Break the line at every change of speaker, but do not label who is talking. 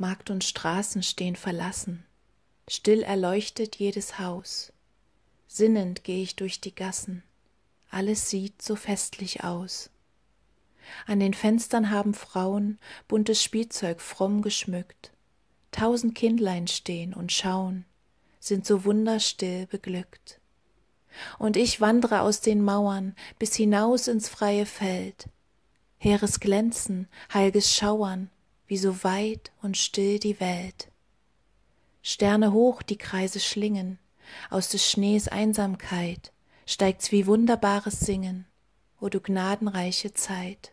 Markt und Straßen stehen verlassen, still erleuchtet jedes Haus. Sinnend gehe ich durch die Gassen, alles sieht so festlich aus. An den Fenstern haben Frauen buntes Spielzeug fromm geschmückt. Tausend Kindlein stehen und schauen, sind so wunderstill beglückt. Und ich wandre aus den Mauern bis hinaus ins freie Feld. Heeres Glänzen, heilges Schauern, wie so weit und still die Welt. Sterne hoch die Kreise schlingen, aus des Schnees Einsamkeit steigt's wie wunderbares Singen, o du gnadenreiche Zeit.